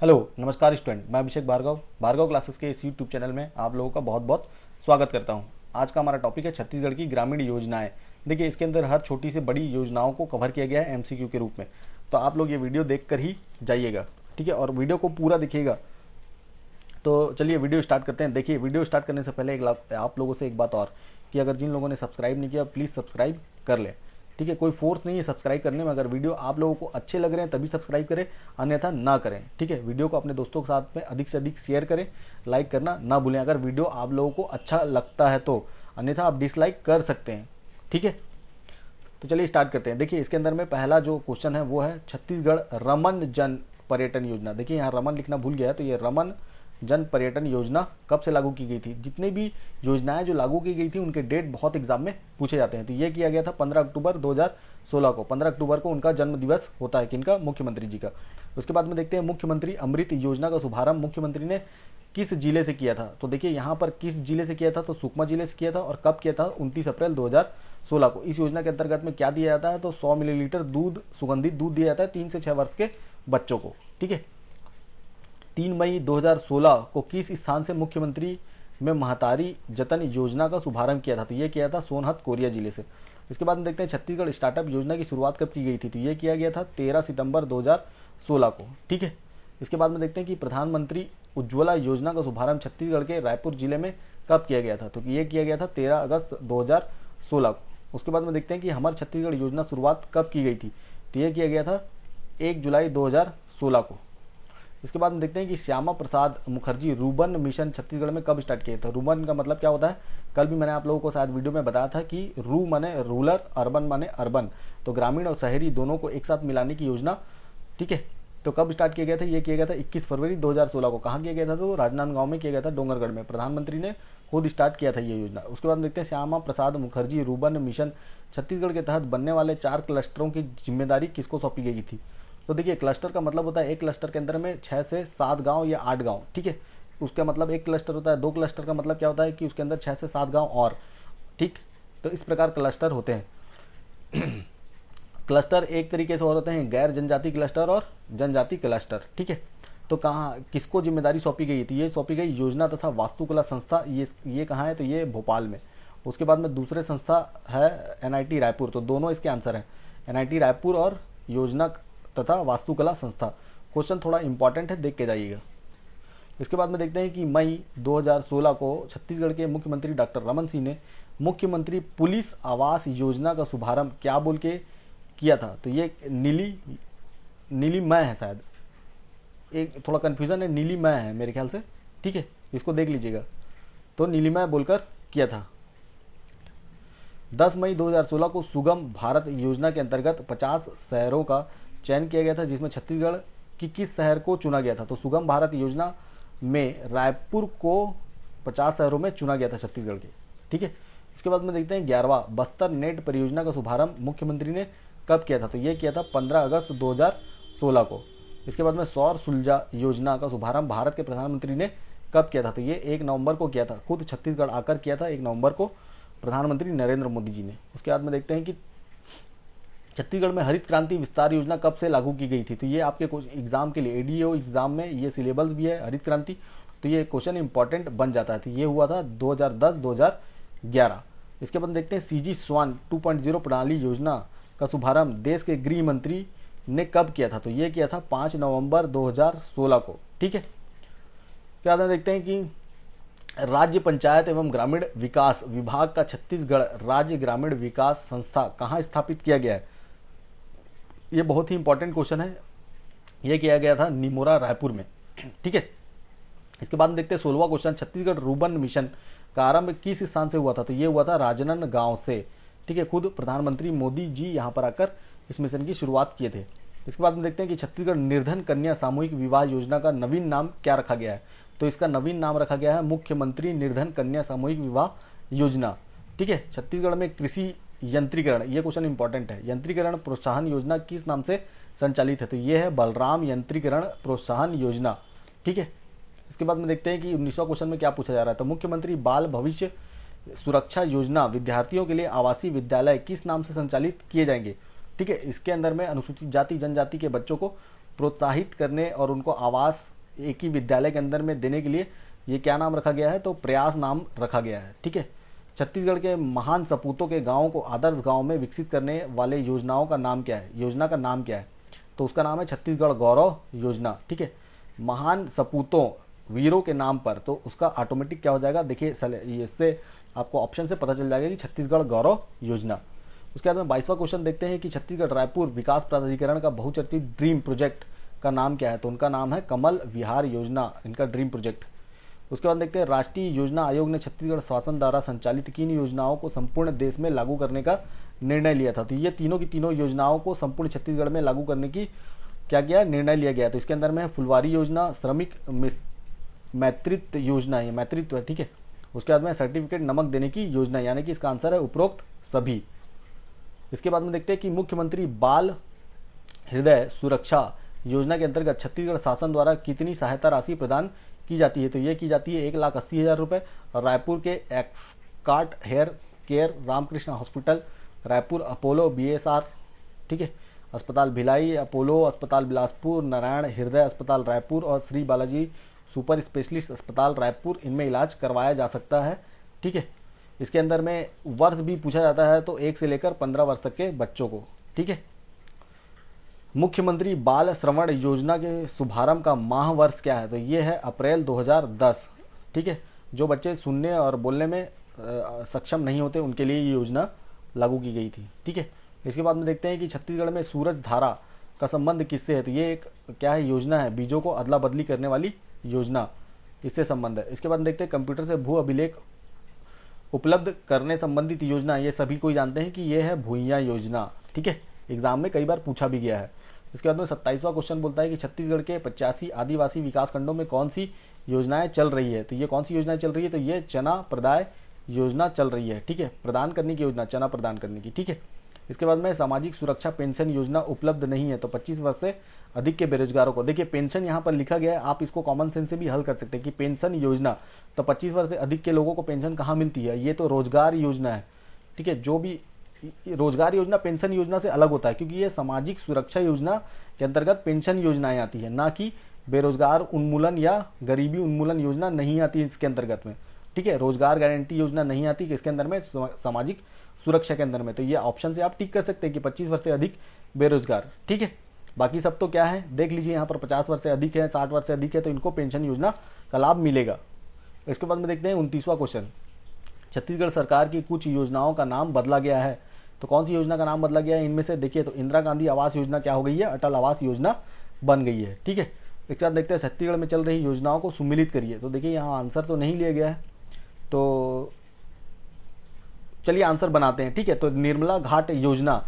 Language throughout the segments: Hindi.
हेलो नमस्कार स्टूडेंट मैं अभिषेक भार्गव भार्गव क्लासेस के इस यूट्यूब चैनल में आप लोगों का बहुत बहुत स्वागत करता हूं आज का हमारा टॉपिक है छत्तीसगढ़ की ग्रामीण योजनाएं देखिए इसके अंदर हर छोटी से बड़ी योजनाओं को कवर किया गया है एमसीक्यू के रूप में तो आप लोग ये वीडियो देख कर ही जाइएगा ठीक है और वीडियो को पूरा दिखिएगा तो चलिए वीडियो स्टार्ट करते हैं देखिए वीडियो स्टार्ट करने से पहले एक आप लोगों से एक बात और कि अगर जिन लोगों ने सब्सक्राइब नहीं किया प्लीज़ सब्सक्राइब कर लें ठीक है कोई फोर्स नहीं है सब्सक्राइब करने में अगर वीडियो आप लोगों को अच्छे लग रहे हैं तभी सब्सक्राइब करें अन्यथा ना करें ठीक है वीडियो को अपने दोस्तों के साथ में अधिक से अधिक शेयर करें लाइक करना ना भूलें अगर वीडियो आप लोगों को अच्छा लगता है तो अन्यथा आप डिसलाइक कर सकते हैं ठीक है तो चलिए स्टार्ट करते हैं देखिए इसके अंदर में पहला जो क्वेश्चन है वो है छत्तीसगढ़ रमन जन पर्यटन योजना देखिए यहाँ रमन लिखना भूल गया तो ये रमन जन पर्यटन योजना कब से लागू की गई थी जितनी भी योजनाएं जो लागू की गई थी उनके डेट बहुत एग्जाम में पूछे जाते हैं तो ये किया गया था 15 अक्टूबर 2016 को 15 अक्टूबर को उनका जन्म दिवस होता है किनका मुख्यमंत्री जी का उसके बाद में देखते हैं मुख्यमंत्री अमृत योजना का शुभारंभ मुख्यमंत्री ने किस जिले से किया था तो देखिए यहाँ पर किस जिले से किया था तो सुकमा जिले से किया था और कब किया था उनतीस अप्रैल सोलह को इस योजना के अंतर्गत में क्या दिया जाता है तो 100 मिलीलीटर दूध सुगंधित दूध दिया जाता है तीन से छह वर्ष के बच्चों को ठीक है तीन मई 2016 को किस स्थान से मुख्यमंत्री में महतारी जतन योजना का शुभारंभ किया था तो ये किया था सोनहत कोरिया जिले से इसके बाद हम देखते हैं छत्तीसगढ़ स्टार्टअप योजना की शुरुआत कब की गई थी तो ये किया गया था तेरह सितंबर 2016 को ठीक है इसके बाद में देखते हैं कि प्रधानमंत्री उज्ज्वला योजना का शुभारंभ छत्तीसगढ़ के रायपुर जिले में कब किया गया था तो ये किया गया था तेरह अगस्त सोलह को उसके बाद में देखते हैं कि हमारे छत्तीसगढ़ योजना शुरुआत कब की गई थी तो ये किया गया था एक जुलाई सोलह को इसके बाद हम देखते हैं कि श्यामा प्रसाद मुखर्जी रूबन मिशन छत्तीसगढ़ में कब स्टार्ट किया था रूबन का मतलब क्या होता है कल भी मैंने आप लोगों को शायद वीडियो में बताया था कि रू माने रूलर अर्बन माने अर्बन तो ग्रामीण और शहरी दोनों को एक साथ मिलाने की योजना ठीक है तो कब स्टार्ट किया गया था ये किया गया था इक्कीस फरवरी दो को कहाँ किया गया था तो राजनांदगांव में किया गया था डोंगरगढ़ में प्रधानमंत्री ने खुद स्टार्ट किया था ये योजना उसके बाद देखते हैं श्यामा प्रसाद मुखर्जी रूबन मिशन छत्तीसगढ़ के तहत बनने वाले चार क्लस्टरों की जिम्मेदारी किसको सौंपी गई थी तो देखिए क्लस्टर का मतलब होता है एक क्लस्टर के अंदर में छः से सात गाँव या आठ गाँव ठीक है उसका मतलब एक क्लस्टर होता है दो क्लस्टर का मतलब क्या होता है कि उसके अंदर छः से सात गाँव और ठीक तो इस प्रकार क्लस्टर होते हैं क्लस्टर एक तरीके से और होते हैं गैर जनजाति क्लस्टर और जनजाति क्लस्टर ठीक है तो कहाँ किसको जिम्मेदारी सौंपी गई थी ये सौंपी गई योजना तथा वास्तुकला संस्था ये ये कहाँ है तो ये भोपाल में उसके बाद में दूसरे संस्था है एनआईटी रायपुर तो दोनों इसके आंसर हैं एनआईटी रायपुर और योजना तथा वास्तुकला संस्था क्वेश्चन थोड़ा इंपॉर्टेंट है देख के जाइएगा इसके बाद में देखते हैं कि मई 2016 को छत्तीसगढ़ के मुख्यमंत्री डॉक्टर रमन सिंह ने मुख्यमंत्री पुलिस आवास योजना का शुभारंभ क्या बोल के किया था तो ये नीली नीली नीलीमय है शायद एक थोड़ा कन्फ्यूज़न है नीली नीलीमय है मेरे ख्याल से ठीक है इसको देख लीजिएगा तो नीली नीलिमय बोलकर किया था 10 मई 2016 को सुगम भारत योजना के अंतर्गत 50 शहरों का चयन किया गया था जिसमें छत्तीसगढ़ की किस शहर को चुना गया था तो सुगम भारत योजना में रायपुर को पचास शहरों में चुना गया था छत्तीसगढ़ के ठीक है इसके बाद में देखते हैं ग्यारहवा बस्तर नेट परियोजना का शुभारंभ मुख्यमंत्री ने कब किया था तो यह किया था पंद्रह अगस्त दो को इसके बाद में सौर सुलझा योजना का शुभारंभ भारत के प्रधानमंत्री ने कब किया था तो ये एक नवंबर को किया था खुद छत्तीसगढ़ आकर किया था एक नवंबर को प्रधानमंत्री नरेंद्र मोदी जी ने उसके बाद में देखते हैं कि छत्तीसगढ़ में हरित क्रांति विस्तार योजना कब से लागू की गई थी तो ये आपके कुछ एग्जाम के लिए एडीओ एग्जाम में ये सिलेबस भी है हरित क्रांति तो ये क्वेश्चन इंपॉर्टेंट बन जाता है तो ये हुआ था 2010 2011 इसके बाद देखते हैं सी जी स्वान टू प्रणाली योजना का शुभारंभ देश के गृह मंत्री ने कब किया था तो ये किया था पाँच नवम्बर दो को ठीक है क्या देखते हैं कि राज्य पंचायत एवं ग्रामीण विकास विभाग का छत्तीसगढ़ राज्य ग्रामीण विकास संस्था कहाँ स्थापित किया गया है ये बहुत ही इंपॉर्टेंट क्वेश्चन है ये किया गया था निमोरा रायपुर में ठीक है इसके बाद देखते हैं सोलवा क्वेश्चन छत्तीसगढ़ रूबन मिशन का आरंभ किस स्थान से हुआ था तो ये हुआ था राजनंद गांव से ठीक है खुद प्रधानमंत्री मोदी जी यहाँ पर आकर इस मिशन की शुरुआत किए थे इसके बाद हम देखते हैं कि छत्तीसगढ़ निर्धन कन्या सामूहिक विवाह योजना का नवीन नाम क्या रखा गया है तो इसका नवीन नाम रखा गया है मुख्यमंत्री निर्धन कन्या सामूहिक विवाह योजना ठीक है छत्तीसगढ़ में कृषि यंत्रीकरण ये क्वेश्चन इंपॉर्टेंट है यंत्रीकरण प्रोत्साहन योजना किस नाम से संचालित है तो ये है बलराम यंत्रीकरण प्रोत्साहन योजना ठीक है इसके बाद में देखते हैं कि उन्नीसवा क्वेश्चन में क्या पूछा जा रहा है तो मुख्यमंत्री बाल भविष्य सुरक्षा योजना विद्यार्थियों के लिए आवासीय विद्यालय किस नाम से संचालित किए जाएंगे ठीक है इसके अंदर में अनुसूचित जाति जनजाति के बच्चों को प्रोत्साहित करने और उनको आवास एक ही विद्यालय के अंदर में देने के लिए ये क्या नाम रखा गया है तो प्रयास नाम रखा गया है ठीक है छत्तीसगढ़ के महान सपूतों के गाँव को आदर्श गाँव में विकसित करने वाले योजनाओं का नाम क्या है योजना का नाम क्या है तो उसका नाम है छत्तीसगढ़ गौरव योजना ठीक है महान सपूतों वीरों के नाम पर तो उसका ऑटोमेटिक क्या हो जाएगा देखिए इससे आपको ऑप्शन से पता चल जाएगा कि छत्तीसगढ़ गौरव योजना उसके बाद में बाईसवा क्वेश्चन देखते हैं कि छत्तीसगढ़ रायपुर विकास प्राधिकरण का बहुचर्चित ड्रीम प्रोजेक्ट का नाम क्या है तो उनका नाम है कमल विहार योजना इनका ड्रीम प्रोजेक्ट उसके बाद देखते हैं राष्ट्रीय योजना आयोग ने छत्तीसगढ़ शासन द्वारा संचालित किन योजनाओं को संपूर्ण देश में लागू करने का निर्णय लिया था तो ये तीनों की तीनों योजनाओं को संपूर्ण छत्तीसगढ़ में लागू करने की क्या किया निर्णय लिया गया तो इसके अंदर में फुलवारी योजना श्रमिक मैत्रित्व योजना है मैत्रित्व है ठीक है उसके बाद में सर्टिफिकेट नमक देने की योजना यानी कि इसका आंसर है उपरोक्त सभी इसके बाद में देखते हैं कि मुख्यमंत्री बाल हृदय सुरक्षा योजना के अंतर्गत छत्तीसगढ़ शासन द्वारा कितनी सहायता राशि प्रदान की जाती है तो ये की जाती है एक लाख अस्सी हज़ार रुपये और रायपुर के escort hair care Ramkrishna hospital Raipur Apollo BSR ठीक है अस्पताल भिलाई अपोलो अस्पताल बिलासपुर नारायण हृदय अस्पताल रायपुर और श्री बालाजी सुपर स्पेशलिस्ट अस्पताल रायपुर इनमें इलाज करवाया जा सकता है ठीक है इसके अंदर में वर्ष भी पूछा जाता है तो एक से लेकर पंद्रह वर्ष तक के बच्चों को ठीक है मुख्यमंत्री बाल श्रवण योजना के शुभारंभ का माह वर्ष क्या है तो ये है अप्रैल 2010 ठीक है जो बच्चे सुनने और बोलने में सक्षम नहीं होते उनके लिए ये योजना लागू की गई थी ठीक है इसके बाद में देखते हैं कि छत्तीसगढ़ में सूरज धारा का संबंध किससे है तो ये एक क्या है योजना है बीजों को अदला बदली करने वाली योजना इससे संबंध है इसके बाद देखते हैं कंप्यूटर से भू अभिलेख उपलब्ध करने संबंधित योजना ये सभी कोई जानते हैं कि ये है भूइया योजना ठीक है एग्जाम में कई बार पूछा भी गया है इसके बाद में सत्ताईसवां क्वेश्चन बोलता है कि छत्तीसगढ़ के पचासी आदिवासी विकास खंडों में कौन सी योजनाएं चल रही है तो ये कौन सी योजनाएं चल रही है तो ये चना प्रदाय योजना चल रही है ठीक है प्रदान करने की योजना चना प्रदान करने की ठीक है इसके बाद में सामाजिक सुरक्षा पेंशन योजना उपलब्ध नहीं है तो 25 वर्ष से अधिक के बेरोजगारों को देखिए पेंशन यहाँ पर लिखा गया है आप इसको कॉमन सेंस से भी हल कर सकते हैं कि पेंशन योजना तो 25 वर्ष से अधिक के लोगों को पेंशन कहाँ मिलती है ये तो रोजगार योजना है ठीक है जो भी रोजगार योजना पेंशन योजना से अलग होता है क्योंकि ये सामाजिक सुरक्षा योजना के अंतर्गत पेंशन योजनाएं आती है ना कि बेरोजगार उन्मूलन या गरीबी उन्मूलन योजना नहीं आती इसके अंतर्गत में ठीक है रोजगार गारंटी योजना नहीं आती किसके अंदर में सामाजिक सुरक्षा के अंदर में तो ये ऑप्शन से आप टिक कर सकते हैं कि पच्चीस वर्ष से अधिक बेरोजगार ठीक है बाकी सब तो क्या है देख लीजिए यहाँ पर पचास वर्ष से अधिक है साठ वर्ष से अधिक है तो इनको पेंशन योजना का लाभ मिलेगा इसके बाद में देखते हैं उनतीसवां क्वेश्चन छत्तीसगढ़ सरकार की कुछ योजनाओं का नाम बदला गया है तो कौन सी योजना का नाम बदला गया है इनमें से देखिए तो इंदिरा गांधी आवास योजना क्या हो गई है अटल आवास योजना बन गई है ठीक है एक साथ देखते हैं छत्तीसगढ़ में चल रही योजनाओं को सुमिलित करिए तो देखिए यहाँ आंसर तो नहीं लिया गया है तो चलिए आंसर बनाते हैं ठीक है तो निर्मला घाट योजना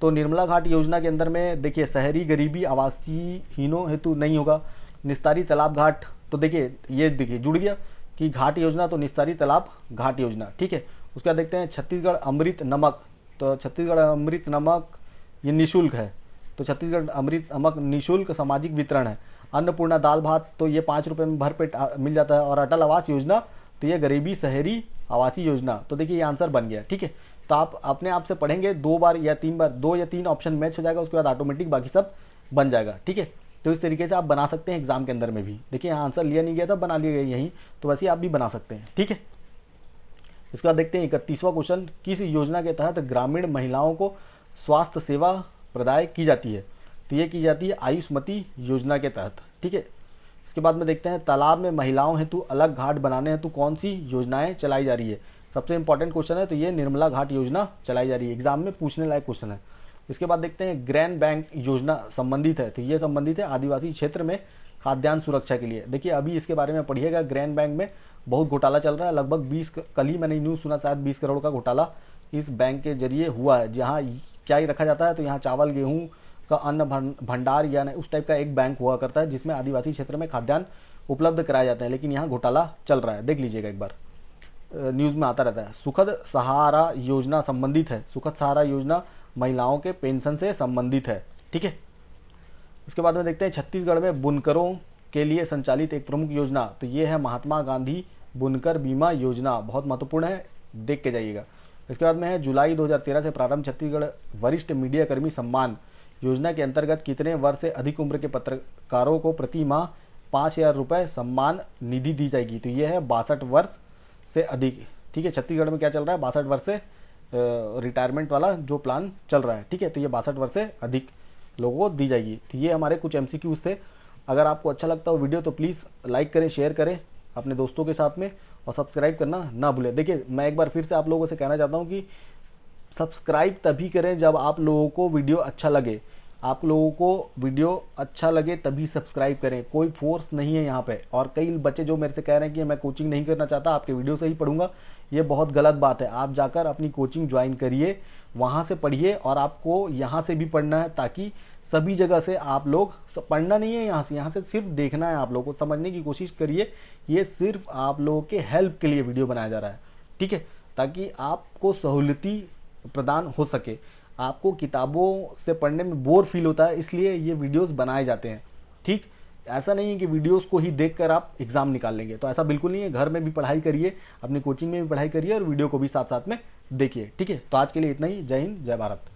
तो निर्मला घाट योजना के अंदर में देखिए शहरी गरीबी आवासीहीनों हेतु नहीं होगा निस्तारी तालाब घाट तो देखिए ये देखिए जुड़ गया कि घाट योजना तो निस्तारी तालाब घाट योजना ठीक है उसके बाद देखते हैं छत्तीसगढ़ अमृत नमक तो छत्तीसगढ़ अमृत नमक ये निःशुल्क है तो छत्तीसगढ़ अमृत नमक निःशुल्क सामाजिक वितरण है अन्नपूर्णा दाल भात तो ये पाँच रुपये में भरपेट मिल जाता है और अटल आवास योजना तो ये गरीबी शहरी आवासीय योजना तो देखिए ये आंसर बन गया ठीक है तो आप अपने आप से पढ़ेंगे दो बार या तीन बार दो या तीन ऑप्शन मैच हो जाएगा उसके बाद ऑटोमेटिक बाकी सब बन जाएगा ठीक है तो इस तरीके से आप बना सकते हैं एग्जाम के अंदर में भी देखिए यहाँ आंसर लिया नहीं गया था बना लिया गया यहीं तो वैसे आप भी बना सकते हैं ठीक है इसके बाद देखते हैं इकतीसवा क्वेश्चन किस योजना के तहत ग्रामीण महिलाओं को स्वास्थ्य सेवा प्रदाय की जाती है तो ये की जाती है आयुष्मती योजना के तहत ठीक है इसके बाद में देखते हैं तालाब में महिलाओं हेतु अलग घाट बनाने हेतु कौन सी योजनाएं चलाई जा रही है सबसे इंपॉर्टेंट क्वेश्चन है तो ये निर्मला घाट योजना चलाई जा रही है एग्जाम में पूछने लायक क्वेश्चन है इसके बाद देखते हैं ग्रैंड बैंक योजना संबंधित है तो ये संबंधित है आदिवासी क्षेत्र में खाद्यान्न सुरक्षा के लिए देखिए अभी इसके बारे में पढ़िएगा ग्रैंड बैंक में बहुत घोटाला चल रहा है लगभग बीस कल ही मैंने न्यूज़ सुना शायद बीस करोड़ का घोटाला इस बैंक के जरिए हुआ है जहाँ क्या ही रखा जाता है तो यहाँ चावल गेहूँ का अन्न भंडार या उस टाइप का एक बैंक हुआ करता है जिसमें आदिवासी क्षेत्र में खाद्यान्न उपलब्ध कराया जाता है लेकिन यहाँ घोटाला चल रहा है देख लीजिएगा एक बार न्यूज़ में आता रहता है सुखद सहारा योजना संबंधित है सुखद सहारा योजना महिलाओं के पेंशन से संबंधित है ठीक है उसके बाद में देखते हैं छत्तीसगढ़ में बुनकरों के लिए संचालित एक प्रमुख योजना तो ये है महात्मा गांधी बुनकर बीमा योजना बहुत महत्वपूर्ण है देख के जाइएगा इसके बाद में है जुलाई 2013 से प्रारंभ छत्तीसगढ़ वरिष्ठ मीडियाकर्मी सम्मान योजना के अंतर्गत कितने वर्ष से अधिक उम्र के पत्रकारों को प्रति माह पाँच हज़ार रुपये सम्मान निधि दी जाएगी तो ये है बासठ वर्ष से अधिक ठीक है छत्तीसगढ़ में क्या चल रहा है बासठ वर्ष से रिटायरमेंट वाला जो प्लान चल रहा है ठीक है तो ये बासठ वर्ष से अधिक लोगों को दी जाएगी तो ये हमारे कुछ एम थे अगर आपको अच्छा लगता हो वीडियो तो प्लीज़ लाइक करें शेयर करें अपने दोस्तों के साथ में और सब्सक्राइब करना ना भूलें देखिए मैं एक बार फिर से आप लोगों से कहना चाहता हूँ कि सब्सक्राइब तभी करें जब आप लोगों को वीडियो अच्छा लगे आप लोगों को वीडियो अच्छा लगे तभी सब्सक्राइब करें कोई फोर्स नहीं है यहाँ पे और कई बच्चे जो मेरे से कह रहे हैं कि मैं कोचिंग नहीं करना चाहता आपके वीडियो से ही पढ़ूंगा ये बहुत गलत बात है आप जाकर अपनी कोचिंग ज्वाइन करिए वहाँ से पढ़िए और आपको यहाँ से भी पढ़ना है ताकि सभी जगह से आप लोग पढ़ना नहीं है यहाँ से यहाँ से सिर्फ देखना है आप लोगों को समझने की कोशिश करिए ये सिर्फ आप लोगों के हेल्प के लिए वीडियो बनाया जा रहा है ठीक है ताकि आपको सहूलती प्रदान हो सके आपको किताबों से पढ़ने में बोर फील होता है इसलिए ये वीडियोस बनाए जाते हैं ठीक ऐसा नहीं है कि वीडियोस को ही देखकर आप एग्ज़ाम निकाल लेंगे तो ऐसा बिल्कुल नहीं है घर में भी पढ़ाई करिए अपनी कोचिंग में भी पढ़ाई करिए और वीडियो को भी साथ साथ में देखिए ठीक है तो आज के लिए इतना ही जय हिंद जय भारत